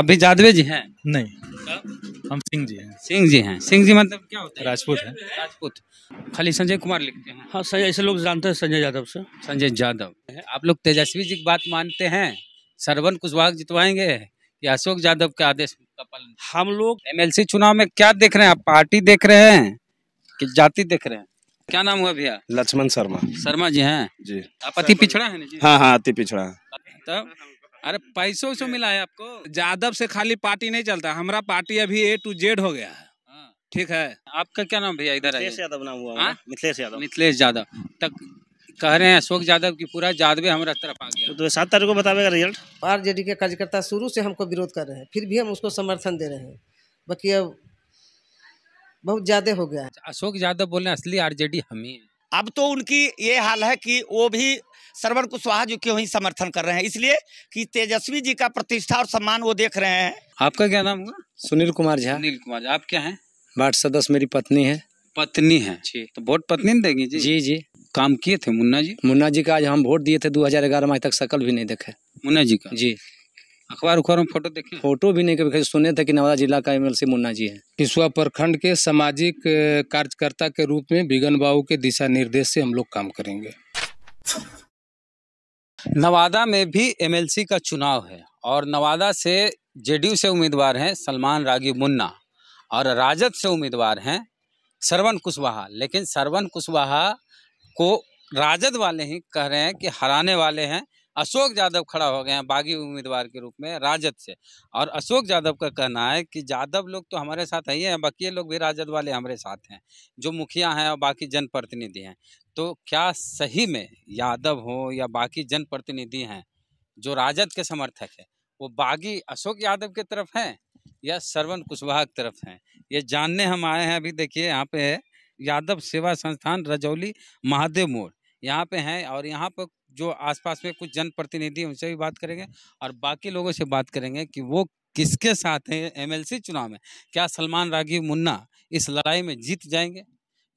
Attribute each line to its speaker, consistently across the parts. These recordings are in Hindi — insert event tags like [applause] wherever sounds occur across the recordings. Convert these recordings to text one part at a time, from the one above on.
Speaker 1: आप भी जादवे जी हैं नहीं हाँ? हम सिंह जी हैं सिंह जी हैं सिंह जी मतलब क्या होता है राजपूत है
Speaker 2: राजपूत खाली संजय कुमार लिखते हैं हाँ संजय ऐसे लोग जानते हैं संजय यादव से संजय
Speaker 1: यादव आप लोग तेजस्वी जी की बात मानते हैं सरवन कुशवाहा जितवाएंगे या अशोक यादव के आदेश का पालन हम लोग एमएलसी चुनाव में क्या देख रहे हैं आप पार्टी देख रहे हैं
Speaker 3: कि जाति देख रहे हैं
Speaker 1: क्या नाम हुआ भैया
Speaker 3: लक्ष्मण शर्मा शर्मा जी हैं जी आप अति पिछड़ा है ना जी हाँ हाँ अति पिछड़ा
Speaker 1: तब अरे पैसों से मिला है आपको यादव
Speaker 4: से खाली पार्टी नहीं चलता हमारा पार्टी अभी ए टू जेड हो गया है हाँ। ठीक है आपका क्या
Speaker 1: नाम भैया इधर यादव नाम हुआ हाँ? मिथिलेश यादव मिथिलेश यादव तक कह रहे हैं अशोक यादव की पूरा यादवे हमारा तरफ आ गया
Speaker 5: तो सात तारीख को बतावेगा रिजल्ट आर जे के कार्यकर्ता शुरू से हमको विरोध कर रहे हैं फिर भी हम उसको समर्थन दे रहे हैं बाकी अब बहुत ज्यादा हो गया अच्छा,
Speaker 1: अशोक यादव बोले असली आर जे डी हम ही है
Speaker 5: अब तो उनकी ये हाल है कि वो भी
Speaker 6: श्रवण कुशवाहा जी के वही समर्थन कर रहे हैं इसलिए कि तेजस्वी जी का प्रतिष्ठा और सम्मान वो देख रहे हैं
Speaker 7: आपका क्या नाम हुआ सुनील कुमार झा सुनील
Speaker 6: कुमार झा आप क्या हैं
Speaker 7: वार्ड सदस्य मेरी पत्नी है पत्नी है जी तो वोट पत्नी ने देंगे जी जी जी काम किए थे मुन्ना जी मुन्ना जी का आज हम वोट दिए थे दो हजार ग्यारह तक सकल भी नहीं देखे मुन्ना जी का जी अखबार उखबार में फोटो देखे फोटो भी नहीं कभी सुने थे कि नवादा जिला का एम मुन्ना जी है पिछुआ प्रखंड के सामाजिक
Speaker 1: कार्यकर्ता के रूप में बिगन बाबू के दिशा निर्देश से हम लोग काम करेंगे नवादा में भी एमएलसी का चुनाव है और नवादा से जेडीयू से उम्मीदवार हैं सलमान रागी मुन्ना और राजद से उम्मीदवार हैं सरवन कुशवाहा लेकिन सरवन कुशवाहा को राजद वाले ही कह रहे हैं कि हराने वाले हैं अशोक यादव खड़ा हो गए हैं बागी उम्मीदवार के रूप में राजद से और अशोक यादव का कहना है कि यादव लोग तो हमारे साथ ही हैं बाकी लोग भी राजद वाले हमारे साथ हैं जो मुखिया हैं और बाकी जनप्रतिनिधि हैं तो क्या सही में यादव हो या बाकी जनप्रतिनिधि हैं जो राजद के समर्थक है वो बागी अशोक यादव के तरफ हैं या श्रवण कुशवाहा की तरफ हैं ये जानने हम आए हैं अभी देखिए यहाँ पे यादव सेवा संस्थान रजौली महादेव मोड़ यहाँ पे हैं और यहाँ पर जो आसपास में कुछ जनप्रतिनिधि उनसे भी बात करेंगे और बाकी लोगों से बात करेंगे कि वो किसके साथ हैं एमएलसी चुनाव में क्या सलमान राजीव मुन्ना इस लड़ाई में जीत जाएंगे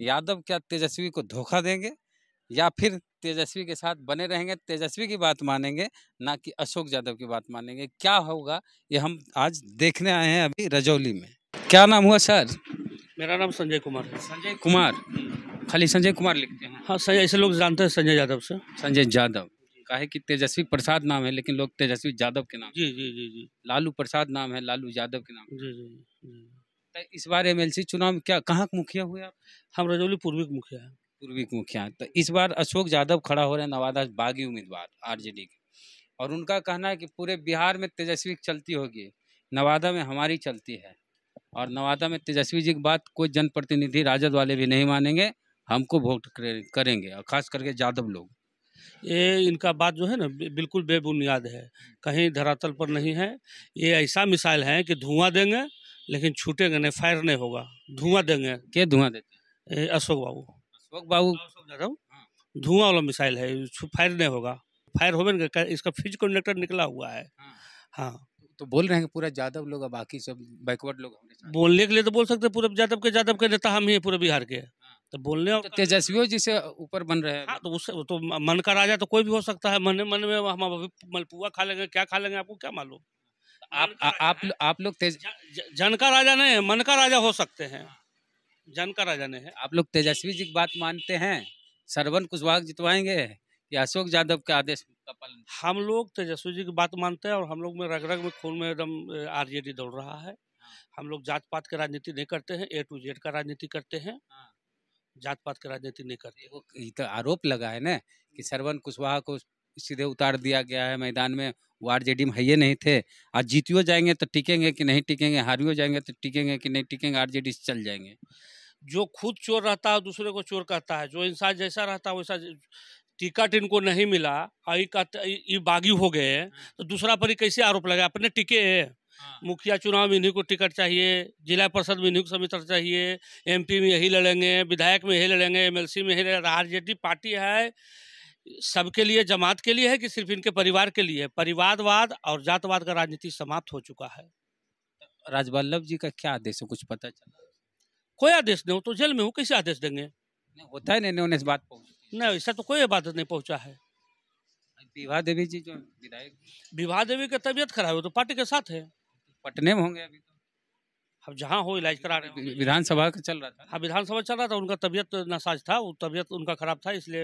Speaker 1: यादव क्या तेजस्वी को धोखा देंगे या फिर तेजस्वी के साथ बने रहेंगे तेजस्वी की बात मानेंगे ना कि अशोक यादव की बात मानेंगे क्या होगा ये हम आज देखने आए हैं अभी रजौली में क्या नाम हुआ सर
Speaker 2: मेरा नाम संजय कुमार संजय
Speaker 1: कुमार खाली संजय कुमार लिखते
Speaker 2: हैं हाँ संजय ऐसे लोग जानते हैं संजय
Speaker 1: यादव से संजय यादव कहे कि तेजस्वी प्रसाद नाम है लेकिन लोग तेजस्वी यादव के नाम जी जी जी जी लालू प्रसाद नाम है लालू यादव के नाम जी जी तो इस बार एमएलसी चुनाव क्या कहाँ मुखिया हुए
Speaker 2: आप हम रजौली पूर्वी के मुखिया हैं
Speaker 1: पूर्वी के मुखिया तो इस बार अशोक यादव खड़ा हो रहे हैं नवादा बागी उम्मीदवार आर के और उनका कहना है कि पूरे बिहार में तेजस्वी चलती होगी नवादा में हमारी चलती है और नवादा में तेजस्वी जी की बात कोई जनप्रतिनिधि राजद वाले भी नहीं मानेंगे हमको वोट करेंगे और खास करके यादव लोग
Speaker 2: ये इनका बात जो है ना बिल्कुल बेबुनियाद है कहीं धरातल पर नहीं है ये ऐसा मिसाइल है कि धुआं देंगे लेकिन छूटेंगे नहीं फायर नहीं होगा धुआं देंगे क्या धुआं देते अशोक बाबू अशोक बाबू अशोक यादव धुआं वाला मिसाइल है फायर नहीं होगा फायर होगा इसका फ्रिज कंडक्टर निकला हुआ है हाँ, हाँ। तो बोल रहे हैं पूरा यादव लोग बाकी सब बैकवर्ड लोग बोलने के लिए तो बोल सकते पूरा यादव के यादव के नेता हम ही पूरे बिहार के हाँ। तो बोलने तो तेजस्वी जी से ऊपर बन रहे हैं हाँ, तो उससे तो मन का राजा तो कोई भी हो सकता है मन मन में हम अभी मलपुआ खा लेंगे क्या खा लेंगे आपको क्या मालूम आप आ, आप आप लोग तेज जन का राजा नहीं है मन का राजा हो सकते हैं हाँ। जन का राजा नहीं है आप लोग तेजस्वी जी की बात मानते हैं सरवन कुशवाहा जितवाएंगे या अशोक यादव के आदेश का पालन हम लोग तेजस्वी जी की बात मानते हैं और हम लोग में रग रग में खून में एकदम आर दौड़ रहा है हाँ। हम लोग जात पात की राजनीति नहीं करते हैं ए टू जेड का राजनीति करते हैं हाँ। जात पात की राजनीति नहीं करते वो तो
Speaker 1: आरोप लगा है ना कि सरवन कुशवाहा को सीधे उतार दिया गया है मैदान में वो आर जे डी में है नहीं थे आज जीतियो जाएंगे तो टिकेंगे कि नहीं टिकेंगे हारियो जाएंगे तो टिकेंगे कि नहीं टिकेंगे आर जे से चल जाएंगे
Speaker 2: जो खुद चोर रहता है दूसरे को चोर कहता है जो इंसान जैसा रहता है वैसा टिकट इनको नहीं मिला और ये बागी हो गए हाँ। तो दूसरा पर कैसे आरोप लगा अपने टिके है हाँ। मुखिया चुनाव में इन्हीं को टिकट चाहिए जिला परिषद में इन्हीं को समितर चाहिए एमपी में यही लड़ेंगे विधायक में यही लड़ेंगे एमएलसी में यही आरजेडी पार्टी है सबके लिए जमात के लिए है कि सिर्फ इनके परिवार के लिए परिवारवाद और जातवाद का राजनीति समाप्त हो चुका है राजवल्लभ जी का क्या आदेश है कुछ पता चला कोई आदेश नहीं हो तो जेल में हो कैसे आदेश देंगे होता है नहीं उन्हें इस बात पहुँच नहीं ऐसा तो कोई इबादत नहीं पहुंचा है विभा देवी जी जो
Speaker 1: विधायक
Speaker 2: विभा देवी की तबीयत खराब है तो पार्टी के साथ है पटने में होंगे अभी तो अब जहाँ हो इलाज करा रहे हैं विधानसभा का चल रहा था हाँ विधानसभा चल रहा था उनका तबियत नासाज था वो तबियत उनका खराब था इसलिए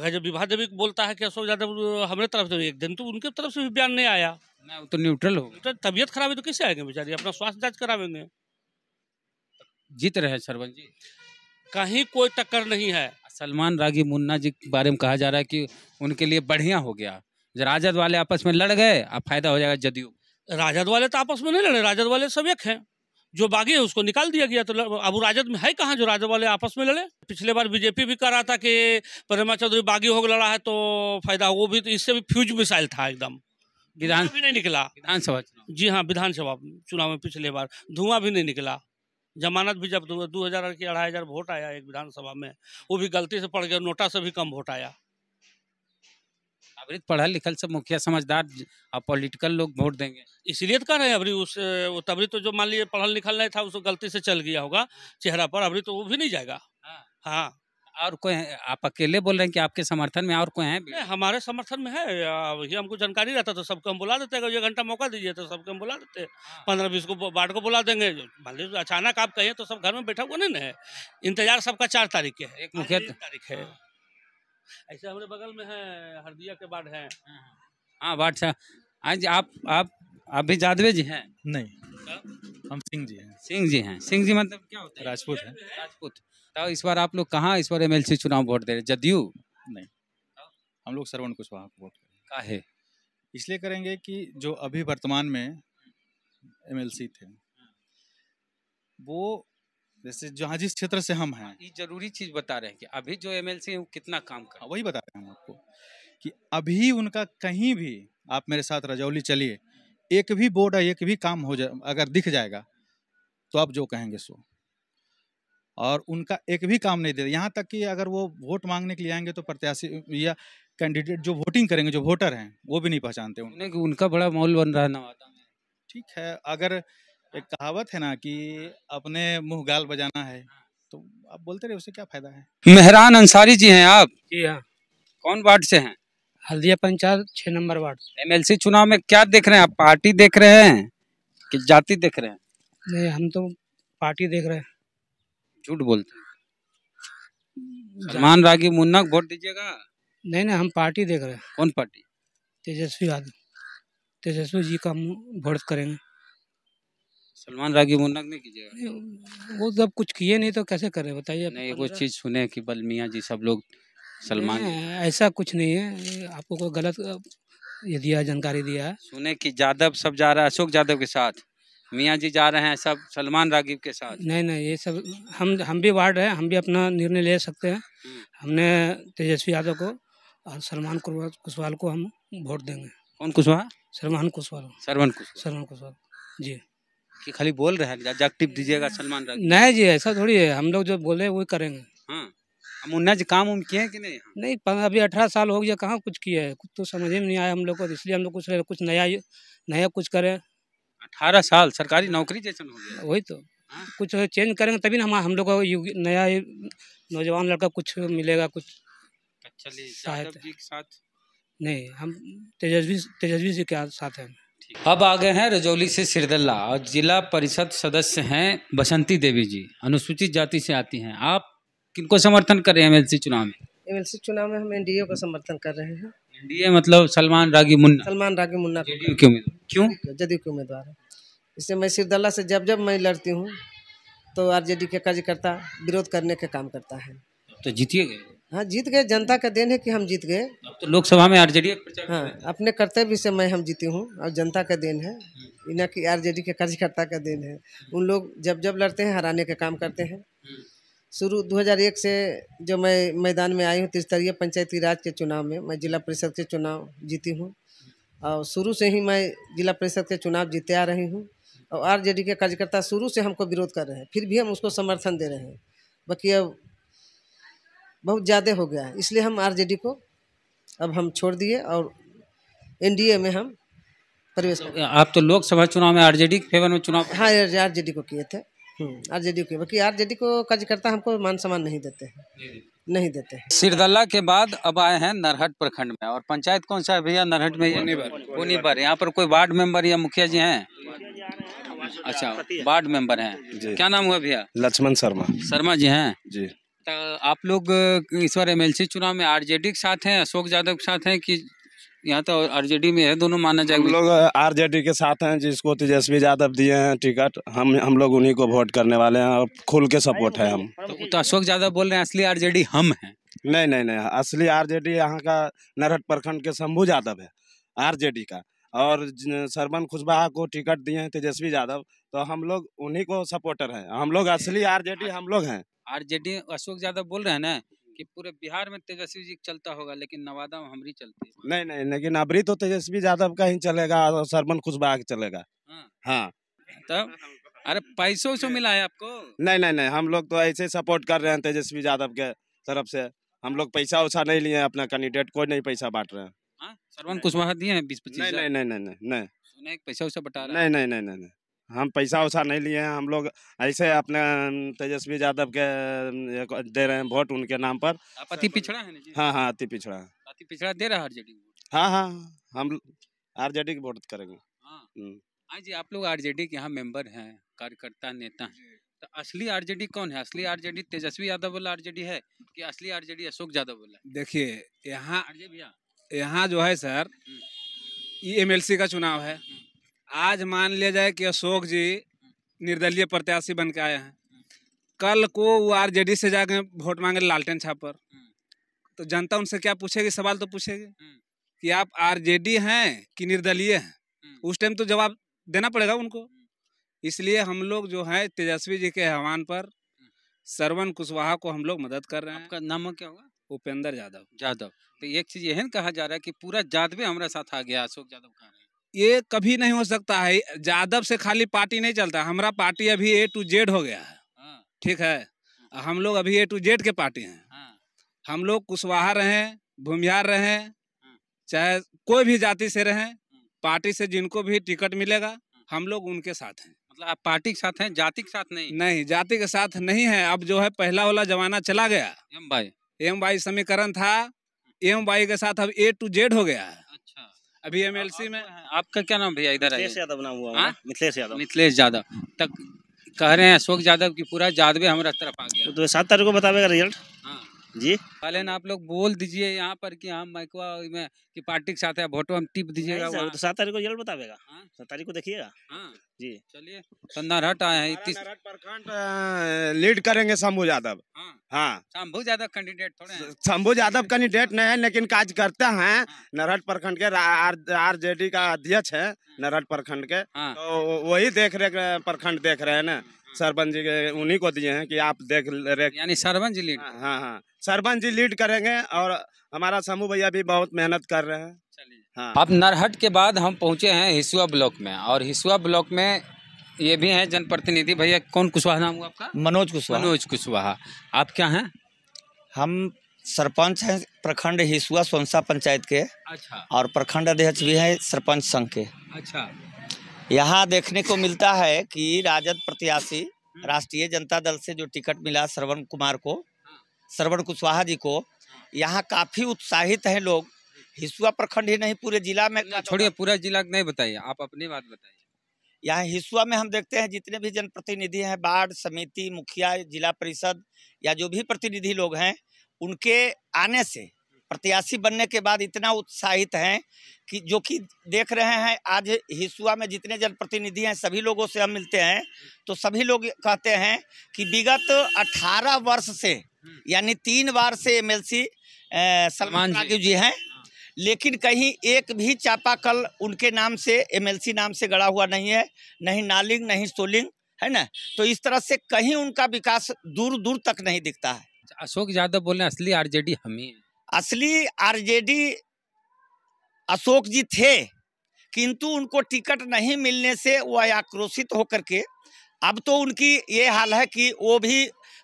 Speaker 2: अगर जब विभा देवी बोलता है कि अशोक यादव हमारे तरफ से एक दिन तो उनके तरफ से भी बयान नहीं आया
Speaker 1: ना तो न्यूट्रल हो
Speaker 2: तो तबियत खराब है तो कैसे आएंगे बेचारी अपना स्वास्थ्य जाँच करावेंगे जीत रहे सरवन जी कहीं कोई टक्कर नहीं है सलमान
Speaker 1: रागी मुन्ना जी के बारे में कहा जा रहा है कि उनके लिए बढ़िया हो गया राजद वाले आपस में लड़ गए अब फायदा हो जाएगा जदयू
Speaker 2: राजद वाले तो आपस में नहीं लड़े राजद वाले सब एक हैं जो बागी है उसको निकाल दिया गया तो अब राजद में है कहाँ जो राजद वाले आपस में लड़े पिछले बार बीजेपी भी कर रहा था कि परमा चौधरी बागी होकर लड़ा है तो फायदा वो भी तो इससे भी फ्यूज मिसाइल था एकदम विधान भी नहीं निकला विधानसभा जी हाँ विधानसभा चुनाव में पिछले बार धुआं भी नहीं निकला जमानत भी जब दो हज़ार की अढ़ाई हज़ार वोट आया एक विधानसभा में वो भी गलती से पड़ गया नोटा से भी कम वोट आया
Speaker 1: अवृत पढ़ा लिखल सब मुखिया समझदार और पॉलिटिकल लोग वोट देंगे
Speaker 2: इसलिए तो कह रहे हैं अभी उस वो तो जो मान लीजिए पढ़ल लिखल नहीं था उसको गलती से चल गया होगा चेहरा पर अभी तो वो भी नहीं जाएगा हाँ, हाँ। और कोई आप अकेले बोल रहे हैं कि आपके समर्थन में और कोई है हमारे समर्थन में है ये हमको जानकारी रहता तो सबको हम बुला देते अगर ये घंटा मौका दीजिए तो सबको हम बुला देते हाँ। पंद्रह बीस को बाढ़ को बुला देंगे अचानक आप कहें तो सब घर में बैठा हुआ नहीं है इंतजार सबका चार तारीख के है एक मुख्य तारीख है ऐसे हमारे बगल में है हरदिया के बाढ़ है हाँ,
Speaker 1: हाँ।, हाँ बाढ़ साहब आज आप आप आप भी जादवे जी हैं
Speaker 2: नहीं
Speaker 1: हम सिंह जी हैं सिंह जी हैं सिंह जी मतलब क्या होता है राजपूत है राजपूत तो इस बार आप लोग कहाँ इस बार एमएलसी चुनाव वोट दे रहे जदयू नहीं हम लोग श्रवण कुशवाहा को वोट करेंगे का है इसलिए करेंगे कि जो अभी वर्तमान में एमएलसी थे वो जैसे जहाँ जिस क्षेत्र से हम हैं हाँ, ये जरूरी चीज़ बता रहे हैं कि अभी जो एम एल सी कितना काम कर हाँ, वही बता रहे हैं हम आपको कि अभी उनका कहीं भी आप मेरे साथ रजौली चलिए एक भी बोर्ड एक भी काम हो जाए अगर दिख जाएगा तो आप जो कहेंगे सो और उनका एक भी काम नहीं देता यहाँ तक कि अगर वो वोट मांगने के लिए आएंगे तो प्रत्याशी या कैंडिडेट जो वोटिंग करेंगे जो वोटर हैं वो भी नहीं पहचानते उन्हें उनका बड़ा माहौल बन रहा है नवादा में ठीक है अगर एक कहावत है ना कि अपने मुँह गाल बजाना है
Speaker 8: तो आप बोलते रहे उससे क्या फायदा है
Speaker 1: मेहरान अंसारी जी हैं आप
Speaker 8: जी हाँ कौन वार्ड से हैं हल्दिया पंचायत छः नंबर वार्ड
Speaker 1: एमएलसी चुनाव में क्या देख रहे हैं आप पार्टी देख रहे हैं कि जाति देख रहे हैं
Speaker 8: नहीं हम तो पार्टी देख रहे हैं झूठ बोलते हैं हम्म,
Speaker 1: सलमान रागी मुन्ना को वोट दीजिएगा
Speaker 8: नहीं नहीं हम पार्टी देख रहे हैं कौन पार्टी तेजस्वी यादव तेजस्वी जी का वोट करेंगे
Speaker 1: सलमान रागी मुन्ना नहीं
Speaker 8: कीजिएगा वो सब कुछ किए नहीं तो कैसे करें बताइए नहीं कुछ चीज़
Speaker 1: सुने कि बल मियाँ जी सब लोग सलमान
Speaker 8: ऐसा कुछ नहीं है आपको कोई गलत ये दिया जानकारी दिया है
Speaker 1: सुने कि यादव सब जा रहा है अशोक यादव के साथ मियाँ जी जा रहे हैं सब सलमान रागिब के साथ
Speaker 8: नहीं नहीं ये सब हम हम भी वार्ड है हम भी अपना निर्णय ले सकते हैं हम्म। हमने तेजस्वी यादव को और सलमान कुशवाल को हम वोट देंगे कौन कुशवाहा सलमान कुशवाल सलमान कुशवाल सलमान कुशवाल जी कि खाली
Speaker 1: बोल रहे हैं जा टिप दीजिएगा सलमान रागिब नहीं जी ऐसा
Speaker 8: थोड़ी है हम लोग जो बोले वही करेंगे हाँ मुन्ना जी काम उम किए हैं कि नहीं नहीं अभी अठारह साल हो गया कहाँ कुछ किया है कुछ तो समझ में नहीं आया हम लोग को इसलिए हम लोग कुछ कुछ नया नया कुछ करें
Speaker 1: अठारह साल सरकारी नौकरी जैसे हो गया
Speaker 8: वही तो हाँ? कुछ चेंज करेंगे तभी ना हम हम लोग नया नौजवान लड़का कुछ मिलेगा कुछ
Speaker 1: अच्छा साथ
Speaker 8: नहीं हम तेजस्वी तेजस्वी जी के साथ हैं अब आ गए हैं रजौली
Speaker 1: से सिरदल्ला और जिला परिषद सदस्य हैं बसंती देवी जी अनुसूचित जाति से आती हैं आप किनको समर्थन कर रहे हैं एमएलसी चुनाव में
Speaker 5: एमएलसी चुनाव में हम एनडीए का समर्थन कर रहे हैं एनडीए
Speaker 1: मतलब सलमान रागी मुन्ना
Speaker 5: सलमान रागी मुन्ना क्यों क्यों जदयू के उम्मीदवार है इससे मैं सिरदल्ला से जब जब मैं लड़ती हूँ तो आरजेडी के कार्यकर्ता विरोध करने का काम करता है तो जीतिए गए हाँ जीत गए जनता का देन है कि हम जीत गए
Speaker 1: तो लोकसभा में आरजेडी
Speaker 5: हाँ अपने कर्तव्य से मैं हम जीती हूँ और जनता का देन है इना हम्म। कि आरजेडी के कार्यकर्ता का देन है उन लोग जब जब लड़ते हैं हराने का काम करते हैं हम्म। शुरू 2001 से जो मैं मैदान में आई हूँ त्रिस्तरीय पंचायती राज के चुनाव में मैं जिला परिषद के चुनाव जीती हूँ हम्म। और शुरू से ही मैं जिला परिषद के चुनाव जीते आ रही हूँ और आरजेडी के कार्यकर्ता शुरू से हमको विरोध कर रहे हैं फिर भी हम उसको समर्थन दे रहे हैं बाकी अब बहुत ज़्यादा हो गया है इसलिए हम आरजेडी को अब हम छोड़ दिए और एनडीए में हम प्रवेश तो
Speaker 1: आप तो लोकसभा चुनाव में आरजेडी के फेवर में चुनाव
Speaker 5: हाँ आरजेडी को किए थे हम्म, आर जे डी को बाकी डी को कार्यकर्ता हमको मान सम्मान नहीं देते हैं नहीं देते
Speaker 1: सिरदल्ला के बाद अब आए हैं नरहट प्रखंड में और पंचायत कौन सा है भैया नरहट में यहाँ पर कोई वार्ड मेंबर या मुखिया जी हैं अच्छा वार्ड मेंबर हैं क्या नाम हुआ भैया
Speaker 3: लक्ष्मण शर्मा शर्मा
Speaker 1: जी हैं जी तो आप लोग इस बार एमएलसी चुनाव में आरजेडी के साथ हैं अशोक यादव के साथ हैं कि
Speaker 3: यहाँ तो आरजेडी में है दोनों माना जाएगा हम लोग आरजेडी के साथ हैं जिसको तेजस्वी यादव दिए हैं टिकट हम हम लोग उन्हीं को वोट करने वाले हैं और खुल के सपोर्ट है हम तो, तो अशोक यादव बोल रहे हैं असली आरजेडी हम हैं नहीं नहीं नहीं असली आरजेडी यहाँ का नरहट प्रखंड के शंभू यादव है आरजेडी का और सरवन खुशबाहा को टिकट दिए हैं तेजस्वी यादव तो हम लोग उन्हीं को सपोर्टर हैं हम लोग असली आरजेडी हम लोग हैं
Speaker 1: आरजेडी अशोक यादव बोल रहे हैं ना कि पूरे बिहार में तेजस्वी जी चलता होगा लेकिन नवादा में हमरी
Speaker 3: चलती है नहीं नहीं लेकिन अबरी तो तेजस्वी यादव का ही चलेगा और सरमन खुशबाहा चलेगा हाँ, हाँ। तब तो, अरे पैसों से मिला है आपको नहीं नहीं नहीं हम लोग तो ऐसे सपोर्ट कर रहे हैं तेजस्वी यादव के तरफ से हम लोग पैसा उसा नहीं लिए अपना कैंडिडेट कोई नहीं पैसा बांट रहे हैं हाँ, सरवन कुशवाहा दिए हैं बीस पच्चीस नहीं नहीं नहीं नहीं नहीं नहीं पैसा उसे बता रहा नहीं नहीं नहीं नहीं हम पैसा वैसा नहीं लिए हैं हम लोग ऐसे अपने तेजस्वी यादव के दे रहे हैं वोट उनके नाम पर आप अति पिछड़ा है हाँ हाँ अति पिछड़ा अति पिछड़ा दे रहा है आरजेडी हाँ हाँ हम आरजेडी की वोट करेंगे हाँ।, हम्म।
Speaker 1: हाँ जी आप लोग आरजेडी के यहाँ मेंबर हैं कार्यकर्ता नेता हैं तो असली आरजेडी कौन है असली आरजेडी तेजस्वी यादव वाला आरजेडी है कि असली आरजेडी अशोक यादव वाला देखिए यहाँ आरजेडी
Speaker 4: यहाँ जो है सर ये एमएलसी का चुनाव है आज मान लिया जाए कि अशोक जी निर्दलीय प्रत्याशी बन के आए हैं कल को वो आरजेडी से जाके वोट मांगे लालटेन छाप पर तो जनता उनसे क्या पूछेगी सवाल तो पूछेगी कि आप आरजेडी हैं कि निर्दलीय हैं उस टाइम तो जवाब देना पड़ेगा उनको इसलिए हम लोग जो है तेजस्वी जी के आह्वान पर सरवन
Speaker 1: कुशवाहा को हम लोग मदद कर रहे हैं आपका नाम क्या होगा उपेंद्र यादव यादव तो एक चीज यह कहा जा रहा है कि पूरा यादवे हमारे साथ आ गया अशोक यादव कहा
Speaker 4: ये कभी नहीं हो सकता है यादव से खाली पार्टी नहीं चलता हमारा पार्टी अभी ए टू जेड हो गया है हाँ। ठीक है हम लोग अभी ए टू जेड के पार्टी हैं हाँ। हम लोग कुशवाहा रहे भूमिहार रहे हाँ। चाहे कोई भी जाति से रहें पार्टी से जिनको भी टिकट मिलेगा हम लोग उनके साथ हैं मतलब आप पार्टी के साथ हैं जाति के साथ नहीं नहीं जाति के साथ नहीं है अब जो है पहला वाला जमाना चला गया भाई एम वाई समीकरण था एम वाई के साथ अब ए
Speaker 1: टू जेड हो गया है अच्छा अभी एम एल सी में हाँ, आपका क्या नाम भैया इधर यादव नाम हुआ हाँ? मिथिलेश यादव मिथिलेश यादव तक कह रहे हैं अशोक यादव की पूरा जादवे हमारा तरफ आ गया तो
Speaker 2: सात तारीख को बतावेगा रिजल्ट
Speaker 1: जी पहले ना आप लोग बोल दीजिए यहाँ पर कि हम मैकवा में कि पार्टी के साथ है फोटो हम टिप दीजिएगा तो सात तारीख को रिजल्ट बतावेगा हाँ। सात तारीख को देखिएगा हाँ।
Speaker 3: जी चलिए संदरहट आए हैं इतनी प्रखंड लीड करेंगे शंभू यादव हाँ, हाँ। शंभू यादव कैंडिडेट थोड़े शंभू यादव कैंडिडेट नहीं है लेकिन काज करते हैं नरहट प्रखंड के आर जे डी का अध्यक्ष है नरहट प्रखंड के तो वही देख रहे प्रखंड देख रहे हैं ना सरपंच जी के उन्हीं को दिए हैं कि आप देख यानी सरपंच लीड हाँ, हाँ हाँ सरपंच जी लीड करेंगे और हमारा समूह भैया भी बहुत मेहनत कर रहे हैं हाँ। अब नरहट
Speaker 1: के बाद हम पहुंचे हैं हिसुआ ब्लॉक में और हिसुआ ब्लॉक में ये भी हैं जनप्रतिनिधि भैया कौन कुशवाहा नाम हुआ आपका मनोज कुशवाहा मनोज कुशवाहा
Speaker 6: आप क्या हैं हम सरपंच हैं प्रखंड हिसुआ सोनसा पंचायत के अच्छा और प्रखंड अध्यक्ष भी हैं सरपंच संघ के अच्छा यहाँ देखने को मिलता है कि राजद प्रत्याशी राष्ट्रीय जनता दल से जो टिकट मिला श्रवण कुमार को श्रवण कुशवाहा जी को यहाँ काफ़ी उत्साहित हैं लोग हिसुआ प्रखंड ही नहीं पूरे जिला में छोड़िए पूरा जिला नहीं बताइए आप अपनी बात बताइए यहाँ हिसुआ में हम देखते हैं जितने भी जनप्रतिनिधि हैं बाढ़ समिति मुखिया जिला परिषद या जो भी प्रतिनिधि लोग हैं उनके आने से प्रत्याशी बनने के बाद इतना उत्साहित हैं कि जो कि देख रहे हैं आज हिसुआ में जितने जनप्रतिनिधि हैं सभी लोगों से हम मिलते हैं तो सभी लोग कहते हैं कि विगत 18 वर्ष से यानी तीन बार से एम एल सलमान जी।, जी हैं लेकिन कहीं एक भी चापाकल उनके नाम से एमएलसी नाम से गड़ा हुआ नहीं है नहीं नालिंग नहीं सोलिंग है ना तो इस तरह से कहीं उनका विकास दूर दूर तक नहीं दिखता है अच्छा,
Speaker 1: अशोक यादव बोले असली आरजेडी हम ही
Speaker 6: असली आरजेडी अशोक जी थे किंतु उनको टिकट नहीं मिलने से वह आक्रोशित होकर के अब तो उनकी ये हाल है कि वो भी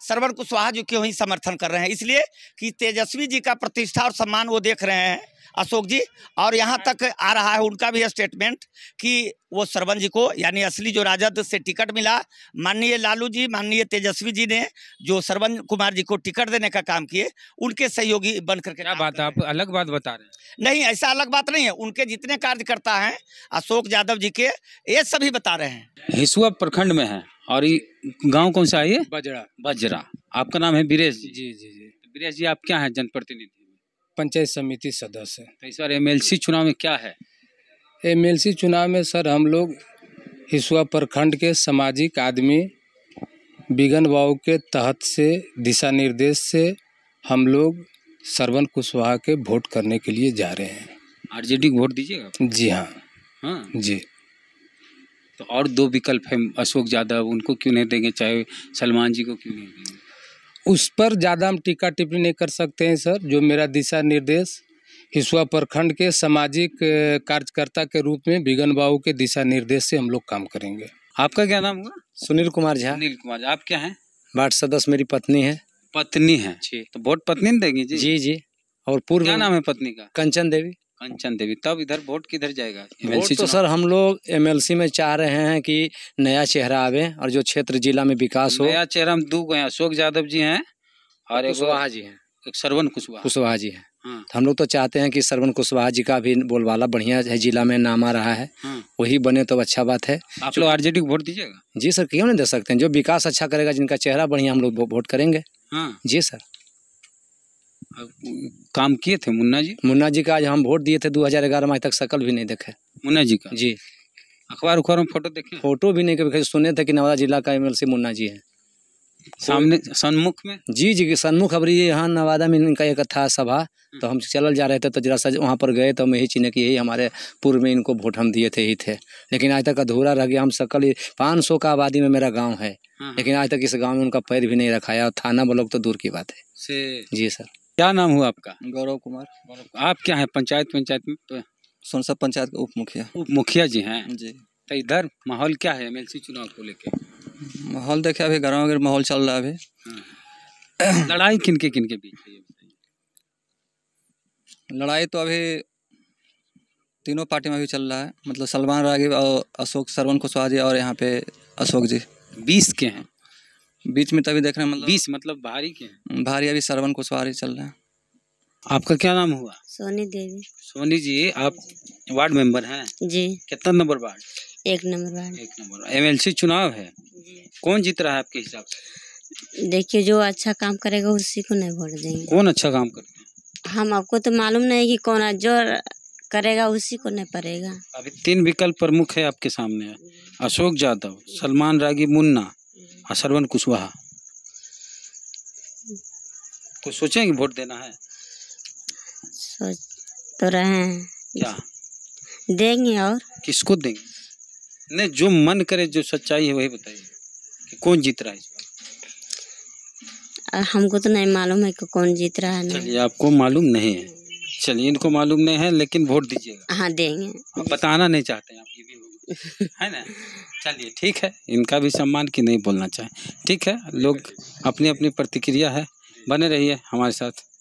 Speaker 6: श्रवण कुशवाहा जी के वहीं समर्थन कर रहे हैं इसलिए कि तेजस्वी जी का प्रतिष्ठा और सम्मान वो देख रहे हैं अशोक जी और यहाँ हाँ। तक आ रहा है उनका भी स्टेटमेंट कि वो सरवन जी को यानी असली जो राजद से टिकट मिला माननीय लालू जी माननीय तेजस्वी जी ने जो सरवन कुमार जी को टिकट देने का काम किए उनके सहयोगी बन करके क्या बात आप अलग बात बता रहे हैं नहीं ऐसा अलग बात नहीं है उनके जितने कार्यकर्ता हैं अशोक यादव जी के ये सभी बता रहे हैं
Speaker 1: हिसुआ प्रखंड में है और गाँव कौन सा है बजरा बजरा आपका नाम है बीरेश जी जी जी बीरेश जी आप क्या है जनप्रतिनिधि पंचायत समिति सदस्य सर तो इस बार एमएलसी चुनाव में क्या है एमएलसी चुनाव में सर हम लोग हिसुआ प्रखंड के सामाजिक आदमी बिगन बाव के तहत से दिशा निर्देश से हम लोग सरवन कुशवाहा के वोट करने के लिए जा रहे हैं आरजेडी को वोट दीजिएगा जी हाँ हाँ जी तो और दो विकल्प हैं अशोक यादव उनको क्यों नहीं देंगे चाहे सलमान जी को क्यों नहीं देंगे उस पर ज़्यादा हम टीका टिप्पणी नहीं कर सकते हैं सर जो मेरा दिशा निर्देश हिसुआ प्रखंड के सामाजिक कार्यकर्ता के रूप में बिगन बाबू के दिशा निर्देश से हम लोग काम करेंगे
Speaker 7: आपका क्या नाम हुआ सुनील कुमार झा सुनील
Speaker 1: कुमार झा आप क्या हैं
Speaker 7: वार्ड सदस्य मेरी पत्नी है
Speaker 1: पत्नी है जी तो वोट पत्नी देंगी जी जी जी और पूर्व क्या नाम है पत्नी का कंचन देवी कंचन देवी तब इधर वोट किधर जाएगा एमएलसी तो सर
Speaker 7: हम लोग एमएलसी में चाह रहे हैं कि नया चेहरा आवे और जो क्षेत्र जिला में विकास हो नया
Speaker 1: चेहरा हम दो गए अशोक यादव जी हैं और एक कुशवाहा जी हैं एक सरवन कुशवाहा कुशवाहा जी हैं हाँ।
Speaker 7: तो हम लोग तो चाहते हैं कि सरवन कुशवाहा जी का भी बोलवाला बढ़िया है जिला में नाम आ रहा है हाँ। वही बने तो अच्छा बात है आप लोग आरजेडी को वोट दीजिएगा जी सर क्यों नहीं दे सकते हैं जो विकास अच्छा करेगा जिनका चेहरा बढ़िया हम लोग वोट करेंगे हाँ। जी सर काम किए थे मुन्ना जी मुन्ना जी का आज हम वोट दिए थे 2011 में आज तक शकल भी नहीं देखे मुन्ना जी का जी अखबार उखबार में फोटो देखे फोटो भी नहीं कभी सुने थे कि नवादा जिला का एम मुन्ना जी है सामने सन्मुख में जी जी सन्मुख अबरी यहाँ नवादा में इनका एक था सभा तो हम चलल जा रहे थे तो जरा सा वहाँ पर गए तो हम यही चिन्ह कि यही हमारे पूर्व में इनको वोट हम दिए थे ही थे लेकिन आज तक अधूरा रह गया हम सकल पाँच सौ का आबादी में मेरा गाँव है हाँ, हाँ। लेकिन आज तक इस गाँव में उनका पैर भी नहीं रखाया और थाना ब्लॉक तो दूर की बात
Speaker 1: है
Speaker 7: जी सर क्या नाम हुआ
Speaker 1: आपका गौरव कुमार गौरव आप क्या है पंचायत पंचायत में तो- सोनसा पंचायत का उप मुखिया उप मुखिया जी हैं जी तो इधर माहौल क्या है एमएलसी चुनाव को लेके माहौल देखे अभी गाँव में माहौल चल रहा है अभी हाँ। लड़ाई किनके किनके बीच लड़ाई तो अभी तीनों पार्टी में अभी चल रहा है मतलब सलमान रागिब और अशोक सरवन कुशवाहा जी और यहाँ पे अशोक जी बीस के हैं बीच में तभी देख रहे हैं मतलब बीस मतलब भारी के हैं भारी अभी सरवन कुशवाहा चल रहे है आपका क्या नाम हुआ
Speaker 8: सोनी देवी
Speaker 1: सोनी जी आप वार्ड मेंबर हैं जी कितना नंबर वार्ड
Speaker 8: एक नंबर वार्ड एक नंबर
Speaker 1: एमएलसी चुनाव है जी। कौन जीत रहा है आपके हिसाब
Speaker 8: से देखिए जो अच्छा काम करेगा उसी को नहीं वोट देंगे
Speaker 1: कौन अच्छा काम करते
Speaker 8: हैं हम आपको तो मालूम नहीं कि कौन जो करेगा उसी को नहीं पड़ेगा
Speaker 1: अभी तीन विकल्प प्रमुख है आपके सामने अशोक यादव सलमान रागी मुन्ना और श्रवण कुशवाहा तो सोचेंगे वोट देना है
Speaker 8: सोच तो रहे हैं क्या देंगे और किसको देंगे
Speaker 1: नहीं जो मन करे जो सच्चाई है वही बताइए कि कौन जीत रहा है
Speaker 8: हमको तो नहीं मालूम है कि कौन जीत रहा है
Speaker 1: चलिए आपको मालूम नहीं है चलिए इनको मालूम नहीं है लेकिन वोट दीजिएगा
Speaker 8: हाँ देंगे
Speaker 1: बताना नहीं चाहते हैं आप ये भी
Speaker 8: [laughs] है ना
Speaker 1: चलिए ठीक है इनका भी सम्मान की नहीं बोलना चाहे ठीक है लोग अपनी अपनी प्रतिक्रिया है बने रहिए हमारे साथ